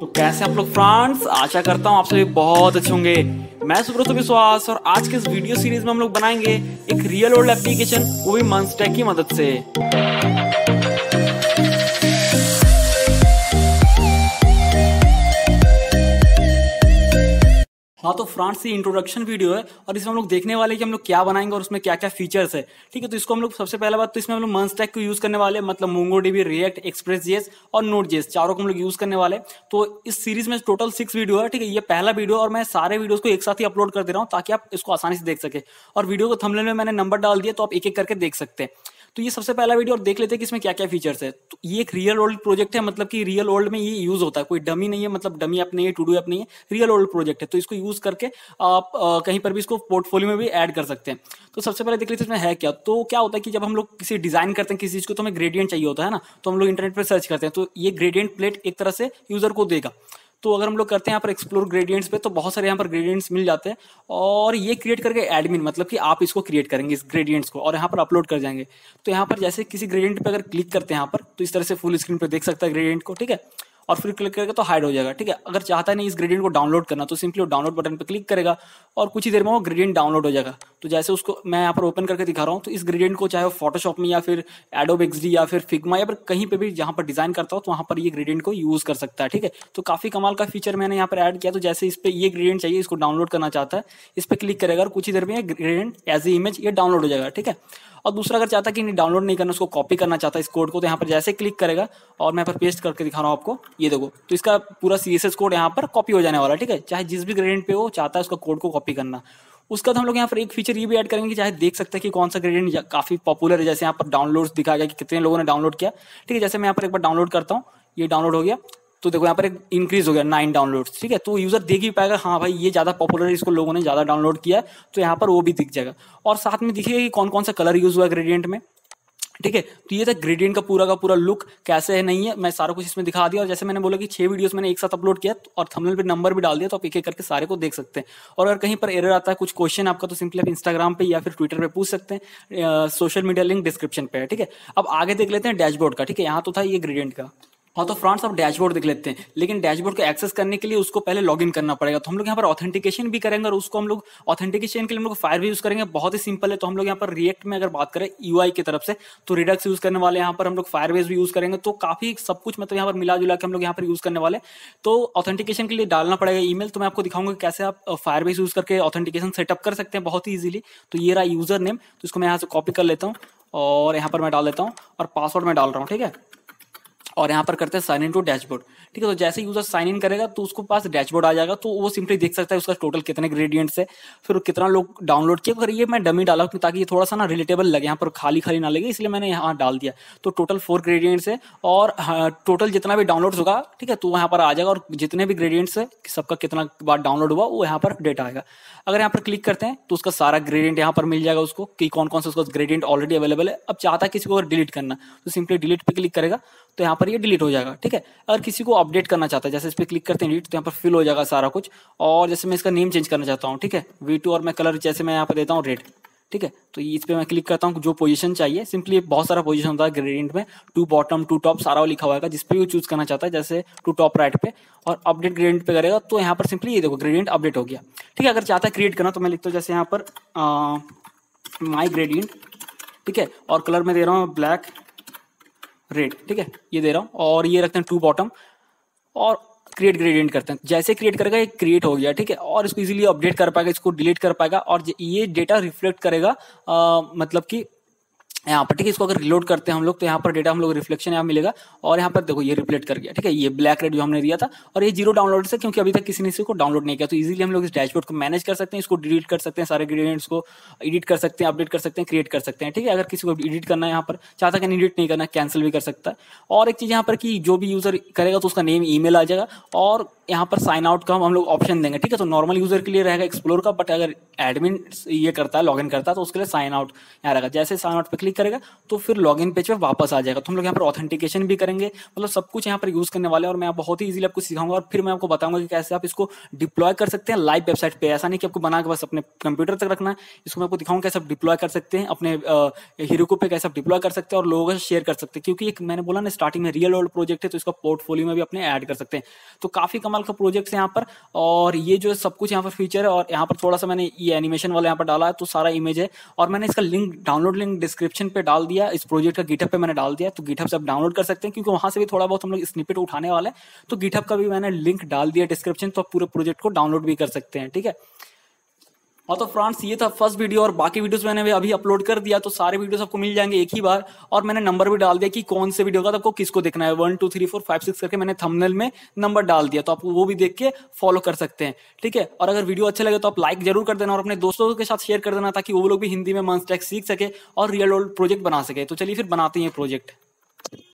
तो कैसे आप लोग फ्रांस आशा करता हूँ आप सभी बहुत अच्छे होंगे मैं सुब्रत विश्वास और आज के इस वीडियो सीरीज में हम लोग बनाएंगे एक रियल वर्ल्ड एप्लीकेशन वो भी मंस्टेक की मदद से हाँ तो फ्रांस से इंट्रोडक्शन वीडियो है और इसमें हम लोग देखने वाले कि हम लोग क्या बनाएंगे और उसमें क्या क्या फीचर्स है ठीक है तो इसको हम लोग सबसे पहला बात तो इसमें हम लोग मन स्टैक को यूज करने वाले मतलब मोंगो डीबी रिएक्ट एक्सप्रेस जेस और नोट जेस चारों को हम लोग यूज करने वाले तो इस सीरीज में टोटल सिक्स वीडियो है ठीक है ये पहला वीडियो और मैं सारे वीडियोज को एक साथ ही अपलोड कर दे रहा हूँ ताकि आप इसको आसानी से देख सके और वीडियो को थमले में मैंने नंबर डाल दिया तो आप एक एक करके देख सकते हैं तो ये सबसे पहला वीडियो और देख लेते हैं कि इसमें क्या क्या फीचर्स है तो ये एक रियल वर्ल्ड प्रोजेक्ट है मतलब कि रियल वर्ल्ड में ये यूज होता है कोई डमी नहीं है मतलब डमी अपने नहीं है टू डू अपने नहीं है रियल वर्ल्ड प्रोजेक्ट है तो इसको यूज करके आप आ, कहीं पर भी इसको पोर्टफोलियो में भी एड कर सकते हैं तो सबसे पहले देख लेते हैं इसमें है क्या तो क्या होता है कि जब हम लोग किसी डिजाइन करते हैं किसी चीज को तो हमें ग्रेडियंट चाहिए होता है ना तो हम लोग इंटरनेट पर सर्च करते हैं तो ये ग्रेडियंट प्लेट एक तरह से यूजर को देगा तो अगर हम लोग करते हैं यहाँ पर एक्सप्लोर ग्रेडियंट्स पे तो बहुत सारे यहाँ पर ग्रेडियंट्स मिल जाते हैं और ये क्रिएट करके एडमिन मतलब कि आप इसको क्रिएट करेंगे इस ग्रेडियंट्स को और यहाँ पर अपलोड कर जाएंगे तो यहाँ पर जैसे किसी ग्रेडियंट पर अगर क्लिक करते हैं यहाँ पर तो इस तरह से फुल स्क्रीन पर देख सकता है ग्रेडियंट को ठीक है और फिर क्लिक करेगा तो हाइड हो जाएगा ठीक है अगर चाहता है नहीं इस ग्रेडियंट को डाउनलोड करना तो सिंपली वो डाउनलोड बटन पर क्लिक करेगा और कुछ ही देर में वो ग्रेडियंट डाउनलोड हो जाएगा तो जैसे उसको मैं यहाँ पर ओपन करके दिखा रहा हूँ तो इस ग्रेडियंट को चाहे वो फोटोशॉप में या फिर एडोब एक्सडी या फिर फिगमा या फिर कहीं पर भी जहाँ पर डिजाइन करता हो तो वहाँ पर ये ग्रेडियंट को यूज कर सकता है ठीक है तो काफी कमाल का फीचर मैंने यहाँ पर ऐड किया तो जैसे इस पर ये ग्रेडियंट चाहिए इसको डाउनलोड करना चाहता है इस पर क्लिक करेगा और कुछ ही देर में ग्रेडियंट एज ए इमेज ये डाउनलोड हो जाएगा ठीक है और दूसरा अगर चाहता कि नहीं डाउनलोड नहीं करना उसको कॉपी करना चाहता इस कोड को तो यहाँ पर जैसे क्लिक करेगा और मैं यहाँ पर पेस्ट करके दिखा रहा हूँ आपको ये देखो तो इसका पूरा सी कोड यहाँ पर कॉपी हो जाने वाला ठीक है चाहे जिस भी ग्रेडेंट पे हो चाहता है उसका कोड को कॉपी करना उसके बाद तो हम लोग यहाँ पर एक फीचर ये भी ऐड करेंगे कि चाहे देख सकते हैं कि कौन सा ग्रेडियंट काफी पॉपुलर है जैसे यहाँ पर डाउनलोड दिखाया गया कि कितने लोगों ने डाउनलोड किया ठीक है जैसे मैं यहाँ पर एक बार डाउनलोड करता हूँ ये डाउनलोड हो गया तो देखो यहाँ पर एक इंक्रीज हो गया नाइन डाउनलोड ठीक है तो यूजर देख ही पाएगा हाँ भाई ये ज्यादा पॉपुलर है इसको लोगों ने ज्यादा डाउनलोड किया है तो यहाँ पर वो भी दिख जाएगा और साथ में दिखेगा कि कौन कौन सा कलर यूज हुआ ग्रेडियंट में ठीक है तो ये था ग्रेडियंट का पूरा का पूरा लुक कैसे है नहीं है मैं सारा कुछ इसमें दिखा दिया और जैसे मैंने बोला कि छह वीडियोस मैंने एक साथ अपलोड किया और थंबनेल पे नंबर भी डाल दिया तो आप एक एक करके सारे को देख सकते हैं और अगर कहीं पर एरर आता है कुछ क्वेश्चन आपका तो सिंपली आप इंस्टाग्राम पे या फिर ट्विटर पर पूछ सकते हैं सोशल मीडिया लिंक डिस्क्रिप्शन पे है ठीक है अब आगे देख लेते हैं डैशबोर्ड का ठीक है यहाँ तो था ये ग्रेडियंट का हाँ तो फ्रांस आप डैशबोर्ड देख लेते हैं लेकिन डैशबोर्ड को एक्सेस करने के लिए उसको पहले लॉगिन करना पड़ेगा तो हम लोग यहाँ पर ऑथेंटिकेशन भी करेंगे और उसको हम लोग ऑथेंटिकेशन के लिए हम लोग फायर भी यूज करेंगे बहुत ही सिंपल है तो हम लोग यहाँ पर रिएक्ट में अगर बात करें यू की तरफ से तो रिडक्स यूज करने वाले यहाँ पर हम लोग फायरबेस भी यूज करेंगे तो काफी सब कुछ मतलब यहाँ पर मिला जुला के हम लोग यहाँ पर यूज करने वाले तो ऑथेंटिकेशन के लिए डालना पड़ेगा ईमेल तो मैं आपको दिखाऊंगा कैसे आप फायरबेस यूज करके ऑथेंटिकेशन सेटअप कर सकते हैं बहुत ही ईजिली तो ये रहा यूजर नेम तो इसको मैं यहाँ से कॉपी कर लेता हूँ और यहाँ पर मैं डाल देता हूँ और पासवर्ड मैं डाल रहा हूँ ठीक है और यहाँ पर करते हैं साइन इन टू डैशबोर्ड ठीक है तो जैसे यूजर साइन इन करेगा तो उसको पास डैशबोर्ड आ जाएगा तो वो सिंपली देख सकता है उसका टोटल कितने ग्रेडियंट्स है फिर कितना लोग डाउनलोड किया अगर ये मैं डमी डाला हूँ ताकि ये थोड़ा सा ना रिलेटेबल लगे यहाँ पर खाली खाली ना लगे इसलिए मैंने यहाँ डाल दिया तो टोटल फोर ग्रेडियंट्स है और टोटल हाँ, जितना भी डाउनलोड होगा ठीक है तो यहाँ पर आ जाएगा और जितने भी ग्रेडियंट्स है सबका कितना बार डाउनलोड हुआ वो यहाँ पर डेटा आएगा अगर यहाँ पर क्लिक करते हैं तो उसका सारा ग्रेडियंट यहाँ पर मिल जाएगा उसको कि कौन कौन सा उसका ग्रेडियंट ऑलरेडी अवेलेबल है अब चाहता है किसी को डिलीट करना तो सिंपली डिलीट पर क्लिक करेगा तो यहाँ पर ये डिलीट हो जाएगा ठीक है अगर किसी को अपडेट करना चाहता है जैसे इस पर क्लिक करते हैं डिलीट तो यहाँ पर फिल हो जाएगा सारा कुछ और जैसे मैं इसका नेम चेंज करना चाहता हूँ ठीक है वी और मैं कलर जैसे मैं यहाँ पर देता हूँ रेड ठीक है तो इस पर मैं क्लिक करता हूँ जो पोजीशन चाहिए सिंपली बहुत सारा पोजिशन होता है ग्रेडियंट में टू बॉटम टू टॉप सारा लिखा हुआ है पर वो चूज करना चाहता है जैसे टू टॉप राइट पे और अपडेट ग्रेडियंट पे करेगा तो यहाँ पर सिंपली ये देखो ग्रेडियंट अपडेट हो गया ठीक है अगर चाहता है क्रिएट करना तो मैं लिखता हूँ जैसे यहाँ पर माई ग्रेडियंट ठीक है और कलर में दे रहा हूँ ब्लैक रेड ठीक है ये दे रहा हूँ और ये रखते हैं टू बॉटम और क्रिएट ग्रेडियंट करते हैं जैसे क्रिएट करेगा ये क्रिएट हो गया ठीक है और इसको इजीली अपडेट कर पाएगा इसको डिलीट कर पाएगा और ये डेटा रिफ्लेक्ट करेगा आ, मतलब कि यहाँ पर ठीक है इसको अगर रिलोड करते हैं हम लोग तो यहाँ पर डेटा हम लोग रिफ्लेक्शन यहाँ मिलेगा और यहाँ पर देखो ये रिप्लेट कर गया ठीक है ये ब्लैक रेड जो हमने दिया था और ये जीरो डाउनलोड से क्योंकि अभी तक किसी ने इसको डाउनलोड नहीं किया तो इजीली हम लोग इस डैशबोर्ड को मैनेज कर सकते हैं इसको डिलीट कर सकते हैं सारे ग्रेडियंट्स को एडिट कर सकते हैं अपडेट कर सकते हैं क्रिएट कर सकते हैं ठीक है अगर किसी को एडिट करना है यहाँ पर चाहता कि एडिट नहीं करना कैंसिल भी कर सकता है और एक चीज़ यहाँ पर कि जो भी यूज़र करेगा तो उसका नेम मेल आ जाएगा और यहाँ पर साइन आउट का हम लोग ऑप्शन देंगे ठीक है तो नॉर्मल यूजर के लिए रहेगा एक्सप्लोर का बट अगर एडमिन ये करता है लॉग इन करता है तो उसके लिए साइन आउट यहाँ रहेगा जैसे साइन आउट पर क्लिक क्लिक करेगा तो फिर लॉग इन पेज पर वापस आ जाएगा तो हम लोग यहाँ पर ऑथेंटिकेशन भी करेंगे मतलब सब कुछ यहाँ पर यूज करने वाले और मैं बहुत ही इजीली आपको सिखाऊंगा और फिर मैं आपको बताऊंगा कि कैसे आप इसको डिप्लॉय कर सकते हैं लाइव वेबसाइट पर ऐसा नहीं कि आपको बना के बस अपने कंप्यूटर तक रखना है इसको मैं आपको दिखाऊंगा कैसे आप डिप्लॉय कर सकते हैं अपने हीरोको पे कैसे आप डिप्लॉय कर सकते हैं और लोगों से शेयर कर सकते हैं क्योंकि एक मैंने बोला ना स्टार्टिंग में रियल वर्ल्ड प्रोजेक्ट है तो इसका पोर्टफोलियो में भी अपने ऐड कर सकते हैं तो काफी कमाल का प्रोजेक्ट है यहाँ पर और ये जो सब कुछ यहाँ पर फीचर है और यहाँ पर थोड़ा सा मैंने ये एनिमेशन वाला यहाँ पर डाला है तो सारा इमेज है और मैंने इसका link download link description description पे डाल दिया इस प्रोजेक्ट का गिटअप पे मैंने डाल दिया तो गिटअप से आप डाउनलोड कर सकते हैं क्योंकि वहां से भी थोड़ा बहुत हम लोग स्निपेट उठाने वाले हैं तो गिटअप का भी मैंने लिंक डाल दिया डिस्क्रिप्शन तो आप पूरे प्रोजेक्ट को डाउनलोड भी कर सकते हैं ठीक है और हाँ तो फ्रांस ये था फर्स्ट वीडियो और बाकी वीडियोस मैंने अभी अपलोड कर दिया तो सारे वीडियोस आपको मिल जाएंगे एक ही बार और मैंने नंबर भी डाल दिया कि कौन से वीडियो का तो आपको किसको देखना है one two three four five six करके मैंने थंबनेल में नंबर डाल दिया तो आप वो भी देख के फॉलो कर सकते हैं ठीक है और अगर वीडियो अच्छा लगे तो आप लाइक जरूर कर देना और अपने दोस्तों के साथ शेयर कर देना ताकि वो लोग भी हिंदी में मंच टैक्स सीख सके और रियल वर्ल्ड प्रोजेक्ट बना सके तो चलिए फिर बनाते हैं प्रोजेक्ट